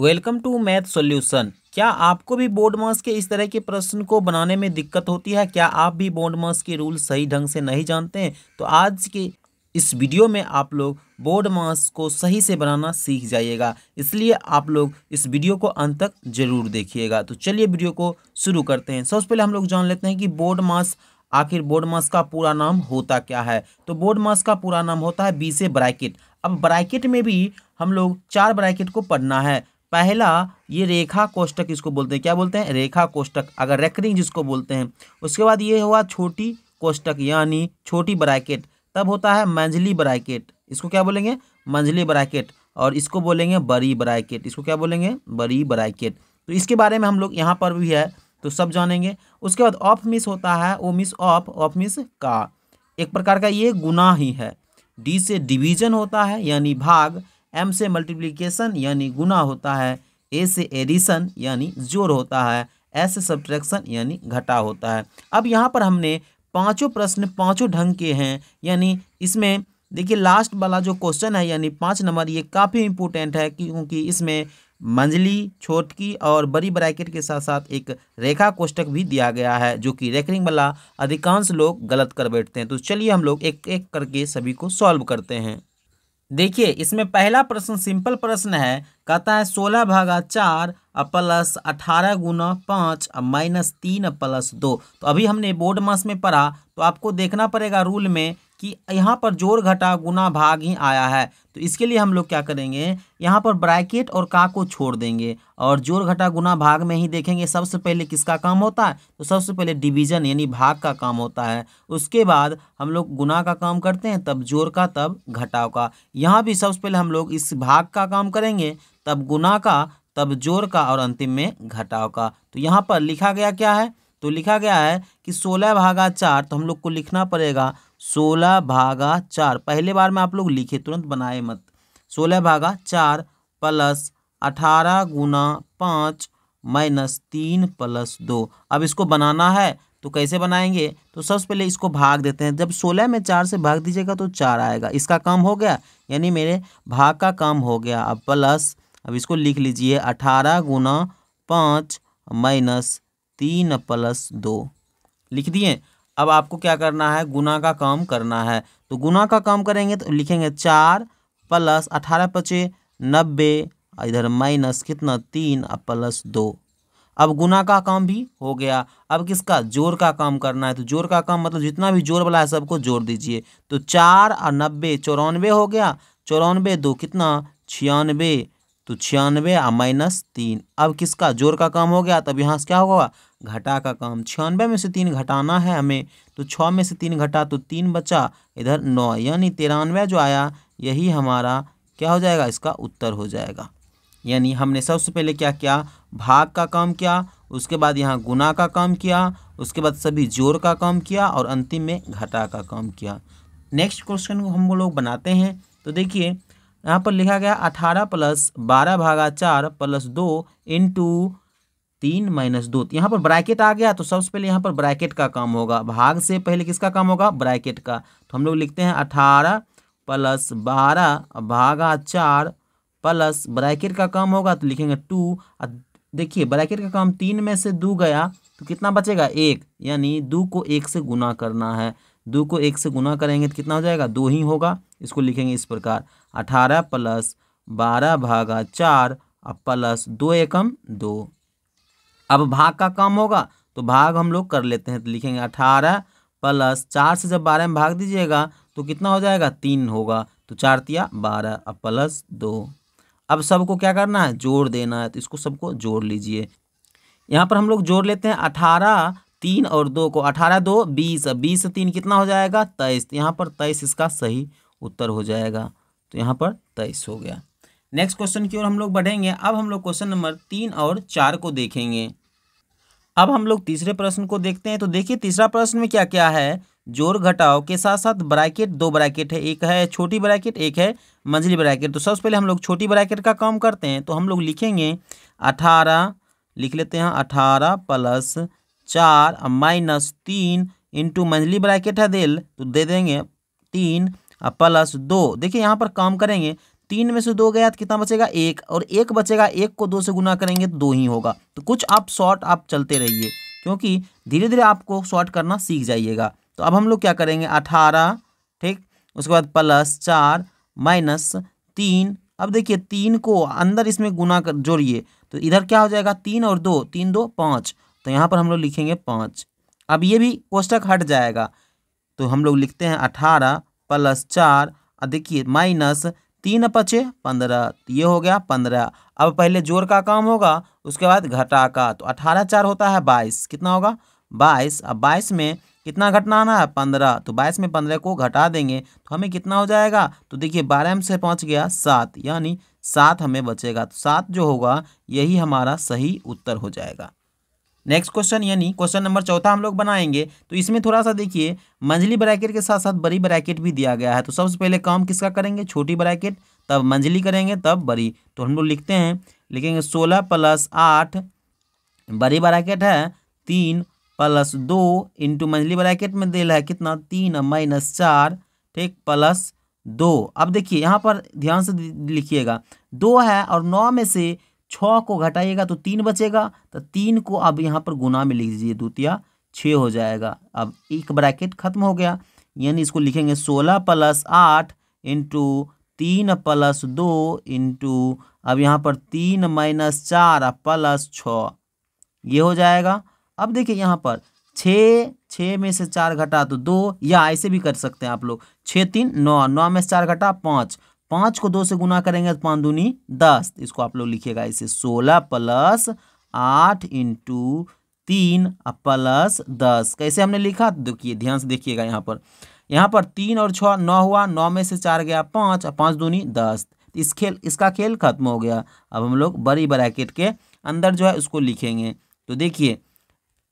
welcome to math solution क्या आपको भी बोर्ड मास के इस तरह के प्रश्न को बनाने में दिक्कत होती है क्या आप भी बोर्ड मास के रूल सही ढंग से नहीं जानते हैं तो आज के इस वीडियो में आप लोग बोर्ड मास को सही से बनाना सीख जाइएगा इसलिए आप लोग इस वीडियो को अंत तक जरूर देखिएगा तो चलिए वीडियो को शुरू करते हैं सबसे पहले हम लोग जान लेते हैं कि बोर्ड मास आखिर बोर्ड मास का पूरा नाम होता क्या है तो बोर्ड मास का पूरा नाम होता है बी से ब्रैकेट अब ब्रैकेट में भी हम लोग चार ब्रैकेट को पढ़ना है पहला ये रेखा कोष्टक इसको बोलते हैं क्या बोलते हैं रेखा कोष्टक अगर रेकरिंग जिसको बोलते हैं उसके बाद ये हुआ छोटी कोष्टक यानी छोटी ब्रैकेट तब होता है मंझली ब्रैकेट इसको क्या बोलेंगे मंझली ब्रैकेट और इसको बोलेंगे बड़ी ब्रैकेट इसको क्या बोलेंगे बड़ी ब्रैकेट तो इसके बारे में हम लोग यहाँ पर भी है तो सब जानेंगे उसके बाद ऑफ मिस होता है वो मिस ऑफ ऑफ मिस का एक प्रकार का ये गुना ही है डी से डिवीजन होता है यानी भाग एम से मल्टीप्लीकेशन यानी गुना होता है ए से एडिशन यानी जोर होता है एस से सब्ट्रैक्शन यानी घटा होता है अब यहाँ पर हमने पांचों प्रश्न पांचों ढंग के हैं यानी इसमें देखिए लास्ट वाला जो क्वेश्चन है यानी पाँच नंबर ये काफ़ी इम्पोर्टेंट है क्योंकि इसमें मंजली छोटकी और बड़ी ब्रैकेट के साथ साथ एक रेखा कोष्टक भी दिया गया है जो कि रेकरिंग वाला अधिकांश लोग गलत कर बैठते हैं तो चलिए हम लोग एक एक करके सभी को सॉल्व करते हैं देखिए इसमें पहला प्रश्न सिंपल प्रश्न है कहता है सोलह भागा चार प्लस अठारह गुना पाँच माइनस तीन प्लस दो तो अभी हमने बोर्ड मास में पढ़ा तो आपको देखना पड़ेगा रूल में कि यहाँ पर जोड़ घटा गुना भाग ही आया है तो इसके लिए हम लोग क्या करेंगे यहाँ पर ब्रैकेट और का को छोड़ देंगे और जोड़ घटा गुना भाग में ही देखेंगे सबसे पहले किसका काम होता है तो सबसे पहले डिवीजन यानी भाग का काम होता है उसके बाद हम लोग गुना का काम करते हैं तब जोड़ का तब घटाव का यहाँ भी सबसे पहले हम लोग इस भाग का काम करेंगे तब गुना का तब जोड़ का और अंतिम में घटाव का तो यहाँ पर लिखा गया क्या है तो लिखा गया है कि सोलह भागा चार तो हम लोग को लिखना पड़ेगा सोलह भागा चार पहले बार में आप लोग लिखे तुरंत बनाए मत सोलह भागा चार प्लस अठारह गुना पाँच माइनस तीन प्लस दो अब इसको बनाना है तो कैसे बनाएंगे तो सबसे पहले इसको भाग देते हैं जब सोलह में चार से भाग दीजिएगा तो चार आएगा इसका काम हो गया यानी मेरे भाग का काम हो गया अब प्लस अब इसको लिख लीजिए अठारह गुना पाँच माइनस तीन प्लस दो लिख दिए अब आपको क्या करना है गुना का काम करना है तो गुना का काम करेंगे तो लिखेंगे चार प्लस अठारह पचे नब्बे इधर माइनस कितना तीन और प्लस दो अब गुना का काम भी हो गया अब किसका जोर का काम करना है तो जोर का काम मतलब जितना भी जोर वाला है सबको जोड़ दीजिए तो चार और नब्बे चौरानवे हो गया चौरानवे दो कितना छियानवे तो छियानवे आ माइनस तीन अब किसका जोर का काम हो गया तब यहाँ से क्या होगा घटा का काम छियानवे में से तीन घटाना है हमें तो छः में से तीन घटा तो तीन बचा इधर नौ यानी तिरानवे जो आया यही हमारा क्या हो जाएगा इसका उत्तर हो जाएगा यानी हमने सबसे पहले क्या किया भाग का काम किया उसके बाद यहाँ गुना का काम किया उसके बाद सभी जोर का काम किया और अंतिम में घटा का काम किया नेक्स्ट क्वेश्चन को हम लोग बनाते हैं तो देखिए यहाँ पर लिखा गया अठारह प्लस बारह भागा चार प्लस दो इंटू तीन माइनस दो तो यहाँ पर ब्रैकेट आ गया तो सबसे पहले यहाँ पर ब्रैकेट का काम होगा भाग से पहले किसका काम होगा ब्रैकेट का तो हम लोग लिखते हैं अठारह प्लस बारह भागा चार प्लस ब्रैकेट का काम होगा तो लिखेंगे टू देखिए ब्रैकेट का काम तीन में से दो गया तो कितना बचेगा एक यानी दो को एक से गुना करना है दो को एक से गुना करेंगे तो कितना हो जाएगा दो ही होगा इसको लिखेंगे इस प्रकार अठारह प्लस बारह भागा चार और प्लस दो एकम दो अब भाग का काम होगा तो भाग हम लोग कर लेते हैं तो लिखेंगे अठारह प्लस चार से जब बारह में भाग दीजिएगा तो कितना हो जाएगा तीन होगा तो चार तिया बारह और प्लस दो अब सबको क्या करना है जोड़ देना है तो इसको सबको जोड़ लीजिए यहाँ पर हम लोग जोड़ लेते हैं अठारह तीन और दो को अठारह दो बीस बीस तीन कितना हो जाएगा तेईस तो यहाँ पर तेईस इसका सही उत्तर हो जाएगा तो यहाँ पर तेईस हो गया नेक्स्ट क्वेश्चन की ओर हम लोग बढ़ेंगे अब हम लोग क्वेश्चन नंबर तीन और चार को देखेंगे अब हम लोग तीसरे प्रश्न को देखते हैं तो देखिए तीसरा प्रश्न में क्या क्या है जोर घटाओ के साथ साथ ब्रैकेट दो ब्रैकेट है एक है छोटी ब्रैकेट एक है मंझली ब्रैकेट तो सबसे पहले हम लोग छोटी ब्रैकेट का काम करते हैं तो हम लोग लिखेंगे अठारह लिख लेते हैं अठारह प्लस चार माइनस तीन इंटू मंझली ब्रैकेट है दिल तो दे देंगे तीन प्लस दो देखिए यहाँ पर काम करेंगे तीन में से दो गया तो कितना बचेगा एक और एक बचेगा एक को दो से गुना करेंगे तो दो ही होगा तो कुछ आप शॉर्ट आप चलते रहिए क्योंकि धीरे धीरे आपको शॉर्ट करना सीख जाइएगा तो अब हम लोग क्या करेंगे अठारह ठीक उसके बाद प्लस चार माइनस तीन अब देखिए तीन को अंदर इसमें गुना कर जोड़िए तो इधर क्या हो जाएगा तीन और दो तीन दो पाँच तो यहाँ पर हम लोग लिखेंगे पाँच अब ये भी कोष्टक हट जाएगा तो हम लोग लिखते हैं अठारह प्लस चार देखिए माइनस तीन पचे पंद्रह तो ये हो गया पंद्रह अब पहले जोड़ का काम होगा उसके बाद घटा का तो अठारह चार होता है बाईस कितना होगा बाईस अब बाईस में कितना घटना आना है पंद्रह तो बाईस में पंद्रह को घटा देंगे तो हमें कितना हो जाएगा तो देखिए बारह में से पहुँच गया सात यानी सात हमें बचेगा तो सात जो होगा यही हमारा सही उत्तर हो जाएगा नेक्स्ट क्वेश्चन यानी क्वेश्चन नंबर चौथा हम लोग बनाएंगे तो इसमें थोड़ा सा देखिए मंझली ब्रैकेट के साथ साथ बड़ी ब्रैकेट भी दिया गया है तो सबसे पहले काम किसका करेंगे छोटी ब्रैकेट तब मंझली करेंगे तब बड़ी तो हम लोग लिखते हैं लिखेंगे सोलह प्लस आठ बड़ी ब्रैकेट है तीन प्लस दो इंटू मंजिली ब्रैकेट में दे है कितना तीन माइनस चार ठीक प्लस दो अब देखिए यहाँ पर ध्यान से लिखिएगा दो है और नौ में से छः को घटाइएगा तो तीन बचेगा तो तीन को अब यहाँ पर गुना में लिख दीजिए द्वितीया छः हो जाएगा अब एक ब्रैकेट खत्म हो गया यानी इसको लिखेंगे सोलह प्लस आठ इंटू तीन प्लस दो इंटू अब यहाँ पर तीन माइनस चार प्लस छः ये हो जाएगा अब देखिए यहाँ पर छ छः में से चार घटा तो दो या ऐसे भी कर सकते हैं आप लोग छः तीन नौ नौ में से चार घटा पाँच पाँच को दो से गुना करेंगे तो पाँच दूनी दस तो इसको आप लोग लिखिएगा इसे सोलह प्लस आठ इंटू तीन प्लस दस कैसे हमने लिखा तो देखिए ध्यान से देखिएगा यहाँ पर यहाँ पर तीन और छः नौ हुआ नौ में से चार गया पाँच और पाँच दूनी दस तो इस खेल इसका खेल खत्म हो गया अब हम लोग बड़ी ब्रैकेट के अंदर जो है उसको लिखेंगे तो देखिए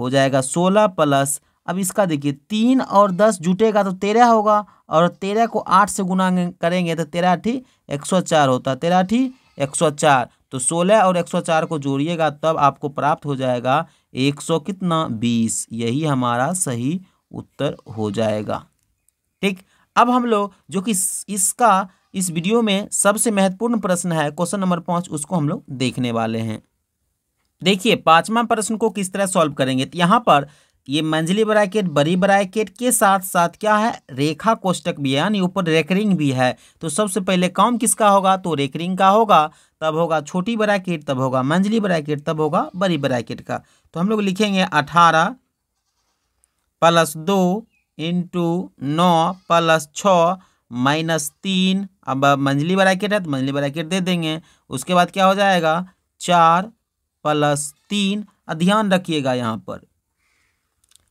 हो जाएगा सोलह प्लस अब इसका देखिए तीन और दस जुटेगा तो तेरह होगा और तेरह को आठ से गुना करेंगे तो तेरह अठी एक सौ चार होता है तेरह अठी एक सौ चार तो सोलह और एक सौ चार को जोड़िएगा तब आपको प्राप्त हो जाएगा एक सौ कितना बीस यही हमारा सही उत्तर हो जाएगा ठीक अब हम लोग जो कि इसका इस वीडियो में सबसे महत्वपूर्ण प्रश्न है क्वेश्चन नंबर पाँच उसको हम लोग देखने वाले हैं देखिए पांचवा प्रश्न को किस तरह सॉल्व करेंगे तो यहाँ पर ये मंजिली ब्रैकेट बड़ी ब्रैकेट के साथ साथ क्या है रेखा कोष्टक भी है यानी ऊपर रेकरिंग भी है तो सबसे पहले काम किसका होगा तो रेकरिंग का होगा तब होगा छोटी ब्रैकेट तब होगा मंजिली ब्रैकेट तब होगा बड़ी ब्रैकेट का तो हम लोग लिखेंगे अठारह प्लस दो इंटू नौ प्लस छः माइनस तीन अब मंजिली ब्रैकेट है तो मंजिली ब्रैकेट दे देंगे उसके बाद क्या हो जाएगा चार प्लस तीन ध्यान रखिएगा यहाँ पर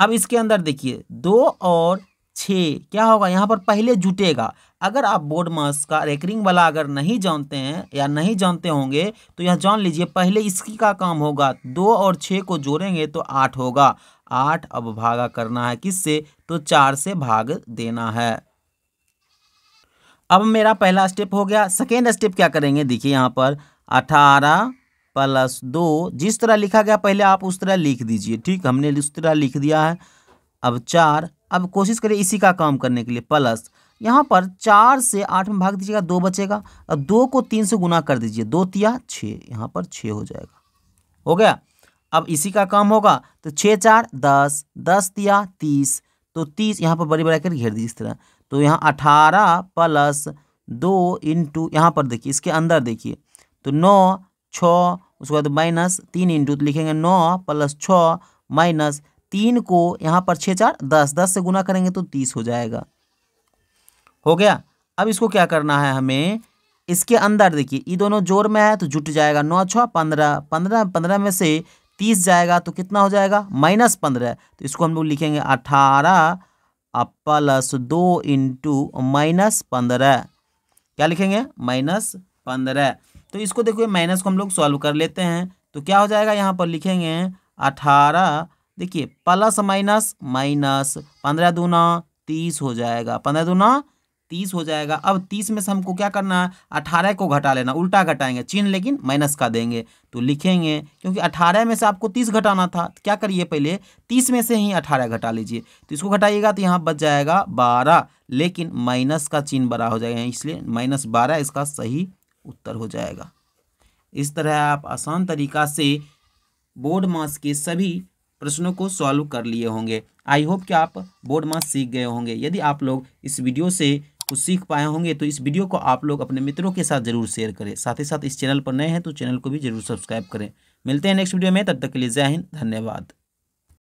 अब इसके अंदर देखिए दो और छः क्या होगा यहाँ पर पहले जुटेगा अगर आप बोर्ड मास का रेकरिंग वाला अगर नहीं जानते हैं या नहीं जानते होंगे तो यह जान लीजिए पहले इसकी का काम होगा दो और छः को जोड़ेंगे तो आठ होगा आठ अब भागा करना है किससे तो चार से भाग देना है अब मेरा पहला स्टेप हो गया सेकेंड स्टेप क्या करेंगे देखिए यहाँ पर अठारह प्लस दो जिस तरह लिखा गया पहले आप उस तरह लिख दीजिए ठीक हमने उस तरह लिख दिया है अब चार अब कोशिश करिए इसी का काम करने के लिए प्लस यहाँ पर चार से आठ में भाग दीजिएगा दो बचेगा और दो को तीन से गुना कर दीजिए दो तिया छः यहाँ पर छः हो जाएगा हो गया अब इसी का काम होगा तो छः चार दस दस तिया तीस तो तीस यहाँ पर बड़ी बड़ा कर घेर दीजिए इस तरह तो यहाँ अठारह प्लस दो इंटू यहाँ पर देखिए इसके अंदर देखिए तो नौ छः उसके बाद माइनस तीन इंटू तो लिखेंगे नौ प्लस छः माइनस तीन को यहाँ पर छः चार दस दस से गुना करेंगे तो तीस हो जाएगा हो गया अब इसको क्या करना है हमें इसके अंदर देखिए ये दोनों जोर में है तो जुट जाएगा नौ छः पंद्रह पंद्रह पंद्रह में से तीस जाएगा तो कितना हो जाएगा माइनस पंद्रह तो इसको हम लोग लिखेंगे अठारह प्लस दो इंटू माइनस पंद्रह क्या लिखेंगे माइनस पंद्रह तो इसको देखिए माइनस को हम लोग सॉल्व कर लेते हैं तो क्या हो जाएगा यहाँ पर लिखेंगे अठारह देखिए प्लस माइनस माइनस पंद्रह दूना तीस हो जाएगा पंद्रह दूना तीस हो जाएगा अब तीस में से हमको क्या करना है अठारह को घटा लेना उल्टा घटाएंगे चिन्ह लेकिन माइनस का देंगे तो लिखेंगे क्योंकि अठारह में से आपको तीस घटाना था तो क्या करिए पहले तीस में से ही अठारह घटा लीजिए तो इसको घटाइएगा तो यहाँ बच जाएगा बारह लेकिन माइनस का चिन्ह बड़ा हो जाएगा इसलिए माइनस बारह इसका सही उत्तर हो जाएगा इस तरह आप आसान तरीका से बोर्ड मास के सभी प्रश्नों को सॉल्व कर लिए होंगे आई होप कि आप बोर्ड मास सीख गए होंगे यदि आप लोग इस वीडियो से कुछ सीख पाए होंगे तो इस वीडियो को आप लोग अपने मित्रों के साथ जरूर शेयर करें साथ ही साथ इस चैनल पर नए हैं तो चैनल को भी जरूर सब्सक्राइब करें मिलते हैं नेक्स्ट वीडियो में तब तक के लिए जय हिंद धन्यवाद